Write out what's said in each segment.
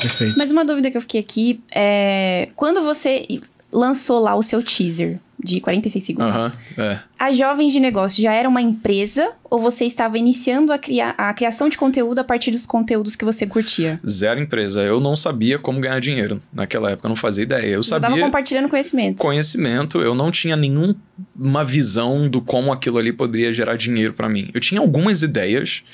Perfeito. Mas uma dúvida que eu fiquei aqui é. Quando você lançou lá o seu teaser, de 46 segundos. Uhum, é. A Jovens de Negócio já era uma empresa ou você estava iniciando a, cria a criação de conteúdo a partir dos conteúdos que você curtia? Zero empresa. Eu não sabia como ganhar dinheiro naquela época, eu não fazia ideia. Eu você estava compartilhando conhecimento. Conhecimento, eu não tinha nenhuma visão do como aquilo ali poderia gerar dinheiro para mim. Eu tinha algumas ideias,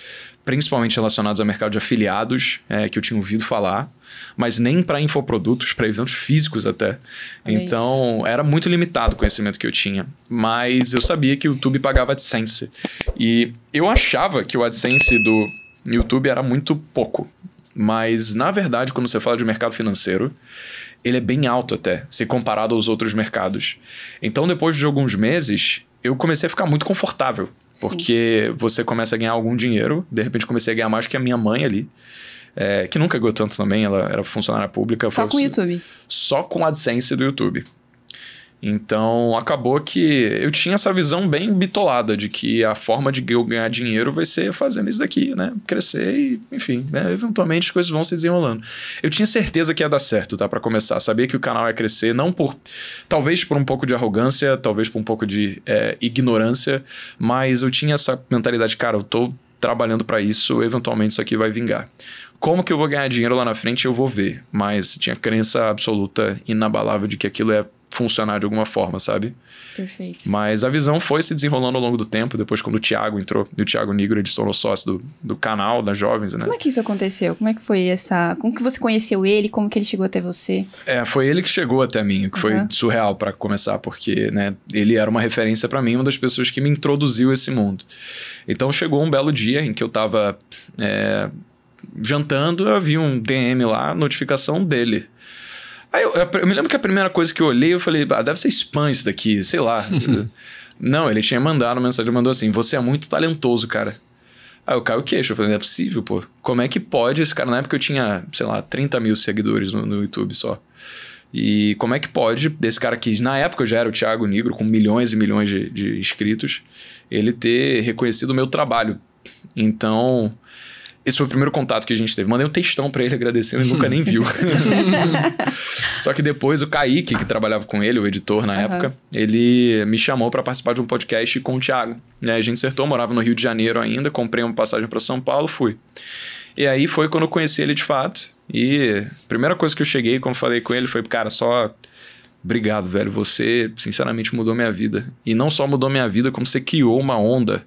principalmente relacionados ao mercado de afiliados, é, que eu tinha ouvido falar, mas nem para infoprodutos, para eventos físicos até. É então, isso. era muito limitado o conhecimento que eu tinha. Mas eu sabia que o YouTube pagava AdSense. E eu achava que o AdSense do YouTube era muito pouco. Mas, na verdade, quando você fala de mercado financeiro, ele é bem alto até, se comparado aos outros mercados. Então, depois de alguns meses, eu comecei a ficar muito confortável. Sim. Porque você começa a ganhar algum dinheiro, de repente comecei a ganhar mais que a minha mãe ali. É, que nunca ganhou tanto também, ela era funcionária pública. Só com o YouTube? Só com a AdSense do YouTube. Então acabou que eu tinha essa visão bem bitolada de que a forma de eu ganhar dinheiro vai ser fazendo isso daqui, né? Crescer e, enfim, né? eventualmente as coisas vão se desenrolando. Eu tinha certeza que ia dar certo, tá? Para começar, sabia que o canal ia crescer, não por. talvez por um pouco de arrogância, talvez por um pouco de é, ignorância, mas eu tinha essa mentalidade, cara, eu tô trabalhando para isso, eventualmente isso aqui vai vingar. Como que eu vou ganhar dinheiro lá na frente, eu vou ver, mas tinha crença absoluta, inabalável de que aquilo é funcionar de alguma forma, sabe? Perfeito. Mas a visão foi se desenrolando ao longo do tempo, depois quando o Thiago entrou, e o Thiago Negro ele se tornou sócio do, do canal, das jovens, né? Como é que isso aconteceu? Como é que foi essa... Como que você conheceu ele? Como que ele chegou até você? É, foi ele que chegou até mim, que foi surreal para começar, porque, né, ele era uma referência para mim, uma das pessoas que me introduziu esse mundo. Então chegou um belo dia em que eu tava é, jantando, eu vi um DM lá, notificação dele. Aí eu, eu, me lembro que a primeira coisa que eu olhei, eu falei, ah, deve ser spam isso daqui, sei lá. não, ele tinha mandado uma mensagem, mandou assim: você é muito talentoso, cara. Aí eu caio o queixo, eu falei, não é possível, pô. Como é que pode esse cara? Na época eu tinha, sei lá, 30 mil seguidores no, no YouTube só. E como é que pode desse cara que, na época, eu já era o Thiago Negro, com milhões e milhões de, de inscritos, ele ter reconhecido o meu trabalho? Então, esse foi o primeiro contato que a gente teve. Mandei um textão para ele agradecendo, e nunca nem viu. Só que depois o Kaique, que trabalhava com ele, o editor na uhum. época, ele me chamou para participar de um podcast com o Thiago. Né? A gente acertou, morava no Rio de Janeiro ainda, comprei uma passagem para São Paulo, fui. E aí foi quando eu conheci ele de fato. E a primeira coisa que eu cheguei, quando falei com ele, foi, cara, só Obrigado, velho. Você, sinceramente, mudou minha vida. E não só mudou minha vida, como você criou uma onda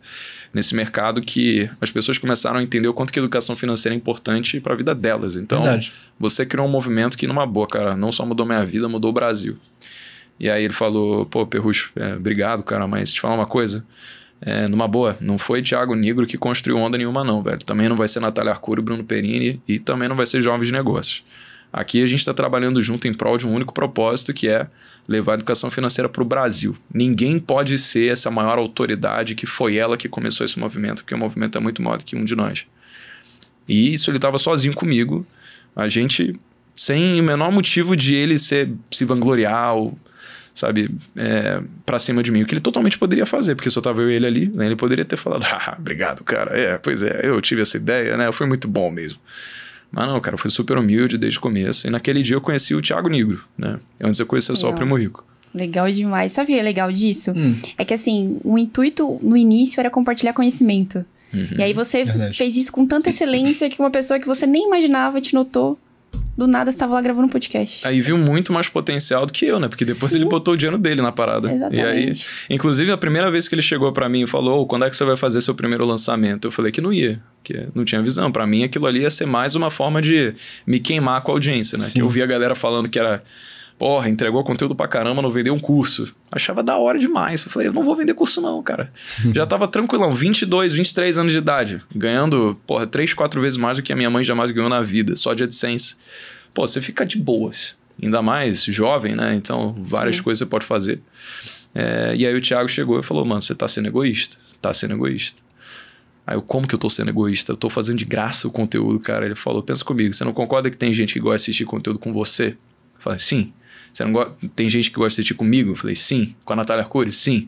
nesse mercado que as pessoas começaram a entender o quanto que a educação financeira é importante para a vida delas. Então, Verdade. você criou um movimento que, numa boa, cara, não só mudou minha vida, mudou o Brasil. E aí ele falou: pô, Perrucho, é, obrigado, cara, mas te falar uma coisa. É, numa boa, não foi Thiago Negro que construiu onda nenhuma, não, velho. Também não vai ser Natália Arcuri, Bruno Perini e também não vai ser Jovens de Negócios. Aqui a gente está trabalhando junto em prol de um único propósito, que é levar a educação financeira para o Brasil. Ninguém pode ser essa maior autoridade que foi ela que começou esse movimento, porque o movimento é muito maior do que um de nós. E isso ele estava sozinho comigo. A gente, sem o menor motivo de ele ser, se vangloriar ou, sabe, é, cima de mim. O que ele totalmente poderia fazer, porque só estava eu e ele ali, né? Ele poderia ter falado, ah, obrigado, cara. É, pois é, eu tive essa ideia, né? Foi muito bom mesmo. Mas ah, não, cara, eu fui super humilde desde o começo. E naquele dia eu conheci o Thiago Negro, né? Antes eu conhecia só o Primo Rico. Legal demais. Sabe o que é legal disso? Hum. É que assim, o intuito no início era compartilhar conhecimento. Uhum. E aí você Verdade. fez isso com tanta uhum. excelência que uma pessoa que você nem imaginava te notou do nada estava lá gravando um podcast. Aí viu muito mais potencial do que eu, né? Porque depois Sim. ele botou o dinheiro dele na parada. Exatamente. E aí, inclusive, a primeira vez que ele chegou para mim e falou: oh, quando é que você vai fazer seu primeiro lançamento? Eu falei que não ia, que não tinha visão. para mim, aquilo ali ia ser mais uma forma de me queimar com a audiência, né? Sim. Que eu via a galera falando que era Porra, entregou conteúdo pra caramba, não vendeu um curso. Achava da hora demais. Eu falei, eu não vou vender curso não, cara. já tava tranquilão, 22, 23 anos de idade, ganhando, porra, 3, 4 vezes mais do que a minha mãe jamais ganhou na vida, só de AdSense. Pô, você fica de boas. Ainda mais jovem, né? Então, várias Sim. coisas você pode fazer. É, e aí o Thiago chegou e falou, mano, você tá sendo egoísta. Tá sendo egoísta. Aí eu, como que eu tô sendo egoísta? Eu tô fazendo de graça o conteúdo, cara. Ele falou, pensa comigo, você não concorda que tem gente que gosta de assistir conteúdo com você? Eu falei, sim. Você não gosta. Tem gente que gosta de assistir comigo? Eu falei, sim. Com a Natália Cores? Sim.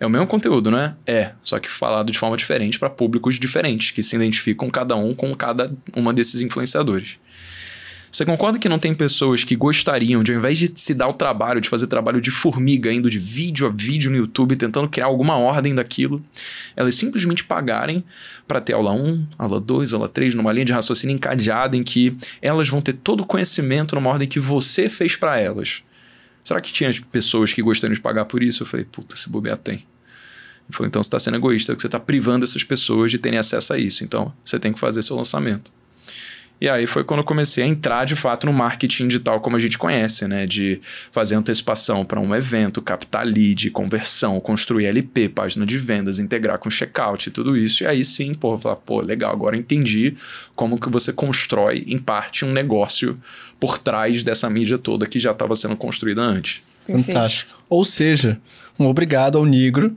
É o mesmo conteúdo, né? É, só que falado de forma diferente para públicos diferentes, que se identificam cada um com cada uma desses influenciadores. Você concorda que não tem pessoas que gostariam de, ao invés de se dar o trabalho, de fazer trabalho de formiga, indo de vídeo a vídeo no YouTube, tentando criar alguma ordem daquilo, elas simplesmente pagarem para ter aula 1, aula 2, aula 3, numa linha de raciocínio encadeada em que elas vão ter todo o conhecimento numa ordem que você fez para elas? Será que tinha pessoas que gostariam de pagar por isso? Eu falei, puta, se bobear tem. Ele falou, então você está sendo egoísta, que você está privando essas pessoas de terem acesso a isso. Então, você tem que fazer seu lançamento. E aí foi quando eu comecei a entrar de fato no marketing digital como a gente conhece, né? De fazer antecipação para um evento, captar lead, conversão, construir LP, página de vendas, integrar com checkout e tudo isso. E aí sim, pô, falar, ah, pô, legal, agora entendi como que você constrói, em parte, um negócio por trás dessa mídia toda que já estava sendo construída antes. Fantástico. Ou seja, um obrigado ao negro